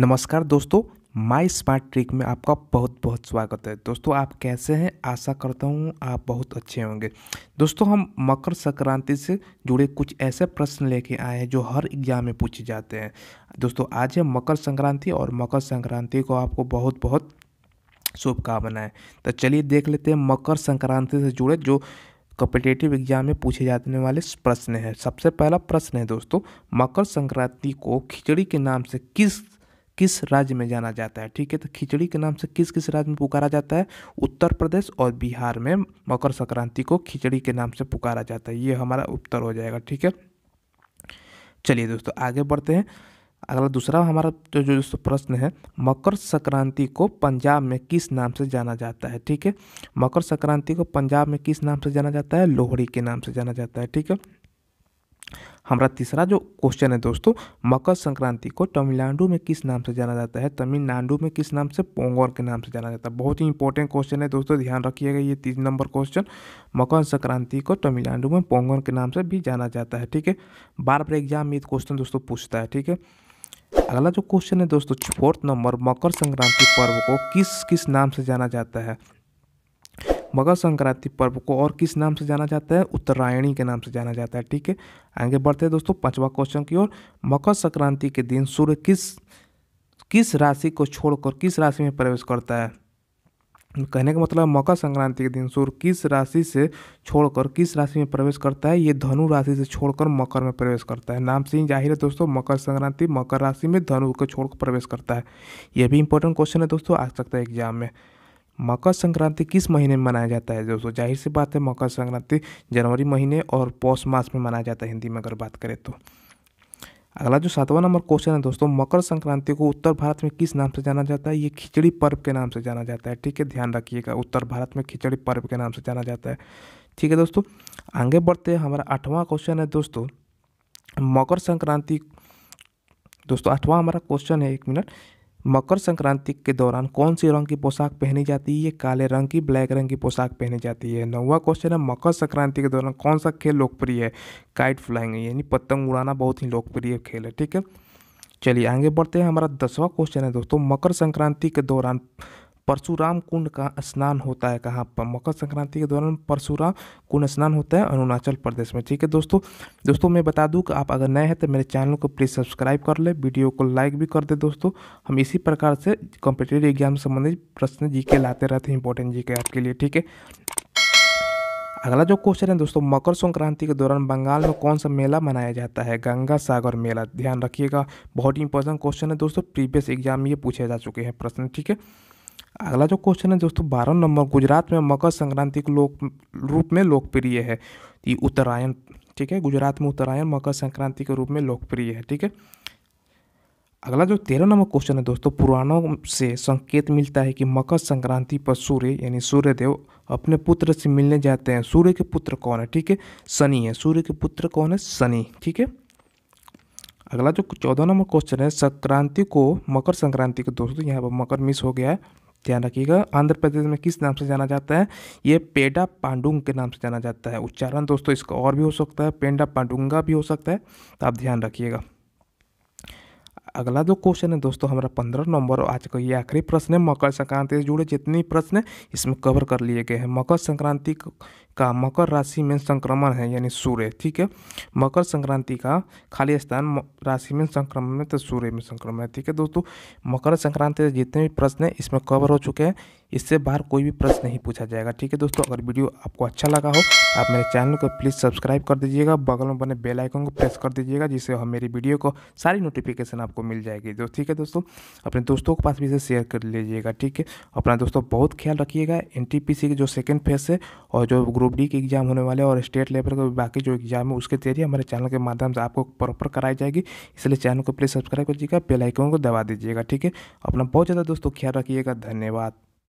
नमस्कार दोस्तों माई smart trick में आपका बहुत बहुत स्वागत है दोस्तों आप कैसे हैं आशा करता हूँ आप बहुत अच्छे होंगे दोस्तों हम मकर संक्रांति से जुड़े कुछ ऐसे प्रश्न लेके आए हैं जो हर एग्जाम में पूछे जाते हैं दोस्तों आज है मकर संक्रांति और मकर संक्रांति को आपको बहुत बहुत शुभकामनाएं तो चलिए देख लेते हैं मकर संक्रांति से जुड़े जो कॉम्पिटेटिव एग्जाम में पूछे जाने वाले प्रश्न हैं सबसे पहला प्रश्न है दोस्तों मकर संक्रांति को खिचड़ी के नाम से किस किस राज्य में जाना जाता है ठीक है तो खिचड़ी के नाम से किस किस राज्य में पुकारा जाता है उत्तर प्रदेश और बिहार में मकर संक्रांति को खिचड़ी के नाम से पुकारा जाता है ये हमारा उत्तर हो जाएगा ठीक है चलिए दोस्तों आगे बढ़ते हैं अगला दूसरा हमारा जो तो जो दोस्तों प्रश्न है मकर संक्रांति को पंजाब में किस नाम से जाना जाता है ठीक है मकर संक्रांति को पंजाब में किस नाम से जाना जाता है लोहड़ी के नाम से जाना जाता है ठीक है हमारा तीसरा जो क्वेश्चन है दोस्तों मकर संक्रांति को तमिलनाडु में किस नाम से जाना जाता है तमिलनाडु में किस नाम से पोंगोर के नाम से जाना जाता है बहुत ही इंपॉर्टेंट क्वेश्चन है दोस्तों ध्यान रखिएगा ये तीन नंबर क्वेश्चन मकर संक्रांति को तमिलनाडु में पोंगोर के नाम से भी जाना जाता है ठीक है बार बार एग्जाम में ये क्वेश्चन दोस्तों पूछता है ठीक है अगला जो क्वेश्चन है दोस्तों फोर्थ नंबर मकर संक्रांति पर्व को किस किस नाम से जाना जाता है मकर संक्रांति पर्व को और किस नाम से जाना जाता है उत्तरायणी के नाम से जाना जाता है ठीक है आगे बढ़ते हैं दोस्तों पांचवा क्वेश्चन की ओर मकर संक्रांति के दिन सूर्य किस किस राशि को छोड़कर किस राशि में प्रवेश करता है कहने का मतलब मकर संक्रांति के दिन सूर्य किस राशि से छोड़कर किस राशि में प्रवेश करता है ये धनु राशि से छोड़कर मकर में प्रवेश करता है नाम से ही जाहिर है दोस्तों मकर संक्रांति मकर राशि में धनु को छोड़कर प्रवेश करता है ये भी इंपॉर्टेंट क्वेश्चन है दोस्तों आ सकता है एग्जाम में मकर संक्रांति किस महीने में मनाया जाता है दोस्तों जाहिर सी बात है मकर संक्रांति जनवरी महीने और पौष मास में मनाया जाता है हिंदी में अगर बात करें तो अगला जो सातवां नंबर क्वेश्चन है दोस्तों मकर संक्रांति को उत्तर भारत में किस नाम से जाना जाता है ये खिचड़ी पर्व के नाम से जाना जाता है ठीक है ध्यान रखिएगा उत्तर भारत में खिचड़ी पर्व के नाम से जाना जाता है ठीक है दोस्तों आगे बढ़ते हैं हमारा आठवां क्वेश्चन है दोस्तों मकर संक्रांति दोस्तों आठवां हमारा क्वेश्चन है एक मिनट मकर संक्रांति के दौरान कौन सी रंग की पोशाक पहनी जाती है ये काले रंग की ब्लैक रंग की पोशाक पहनी जाती है नौवा क्वेश्चन है मकर संक्रांति के दौरान कौन सा खेल लोकप्रिय है काइट फ्लाइंग यानी पतंग उड़ाना बहुत ही लोकप्रिय खेल है ठीक है चलिए आगे बढ़ते हैं हमारा दसवां क्वेश्चन है दोस्तों मकर संक्रांति के दौरान परशुराम कुंड का स्नान होता है कहाँ पर मकर संक्रांति के दौरान परशुराम कुंड स्नान होता है अरुणाचल प्रदेश में ठीक है दोस्तों दोस्तों मैं बता दूं कि आप अगर नए हैं तो मेरे चैनल को प्लीज़ सब्सक्राइब कर ले वीडियो को लाइक भी कर दे दोस्तों हम इसी प्रकार से कॉम्पिटेटिव एग्जाम से संबंधित प्रश्न जी के लाते रहते हैं इंपॉर्टेंट जी के आपके लिए ठीक है अगला जो क्वेश्चन है दोस्तों मकर संक्रांति के दौरान बंगाल में कौन सा मेला मनाया जाता है गंगा सागर मेला ध्यान रखिएगा बहुत ही इंपॉर्टेंट क्वेश्चन है दोस्तों प्रीवियस एग्जाम में ये पूछे जा चुके हैं प्रश्न ठीक है अगला जो क्वेश्चन है दोस्तों बारह नंबर गुजरात में मकर संक्रांति के लोक रूप में लोकप्रिय है ये उत्तरायण ठीक है गुजरात में उत्तरायण मकर संक्रांति के रूप में लोकप्रिय है ठीक है अगला जो तेरह नंबर क्वेश्चन है दोस्तों पुराणों से संकेत मिलता है कि मकर संक्रांति पर सूर्य यानी सूर्यदेव अपने पुत्र से मिलने जाते हैं सूर्य के पुत्र कौन है ठीक है शनि है सूर्य के पुत्र कौन है शनि ठीक है अगला जो चौदह नंबर क्वेश्चन है संक्रांति को मकर संक्रांति को दोस्तों यहाँ पर मकर मिस हो गया है ध्यान रखिएगा आंध्र प्रदेश में किस नाम से जाना जाता है ये पेडा पांडुंग के नाम से जाना जाता है उच्चारण दोस्तों इसका और भी हो सकता है पेंडा पांडुंगा भी हो सकता है तो आप ध्यान रखिएगा अगला जो क्वेश्चन है दोस्तों हमारा पंद्रह नंबर आज का ये आखिरी प्रश्न है मकर संक्रांति से जुड़े जितने प्रश्न इसमें कवर कर लिए गए हैं मकर संक्रांति का मकर राशि में संक्रमण है यानी सूर्य ठीक है मकर संक्रांति का खाली स्थान राशि में संक्रमण में तो सूर्य में संक्रमण है ठीक है दोस्तों मकर संक्रांति से जितने भी प्रश्न हैं इसमें कवर हो चुके हैं इससे बाहर कोई भी प्रश्न नहीं पूछा जाएगा ठीक है दोस्तों अगर वीडियो आपको अच्छा लगा हो आप मेरे चैनल को प्लीज़ सब्सक्राइब कर दीजिएगा बगल में बने बेल आइकन को प्रेस कर दीजिएगा जिससे हम मेरी वीडियो को सारी नोटिफिकेशन आपको मिल जाएगी तो ठीक है दोस्तों अपने दोस्तों के पास भी इसे शेयर कर लीजिएगा ठीक है अपना दोस्तों बहुत ख्याल रखिएगा एन के जो सेकेंड फेज है और जो ग्रुप ग्रुप डी के एग्ज़ाम होने वाले और स्टेट लेवल का बाकी जो एग्ज़ाम है उसकी तैयारी हमारे चैनल के माध्यम से आपको प्रॉपर कराई जाएगी इसलिए चैनल को प्लीज़ सब्सक्राइब कीजिएगा बेलाइकन को दबा दीजिएगा ठीक है अपना बहुत ज़्यादा दोस्तों ख्याल रखिएगा धन्यवाद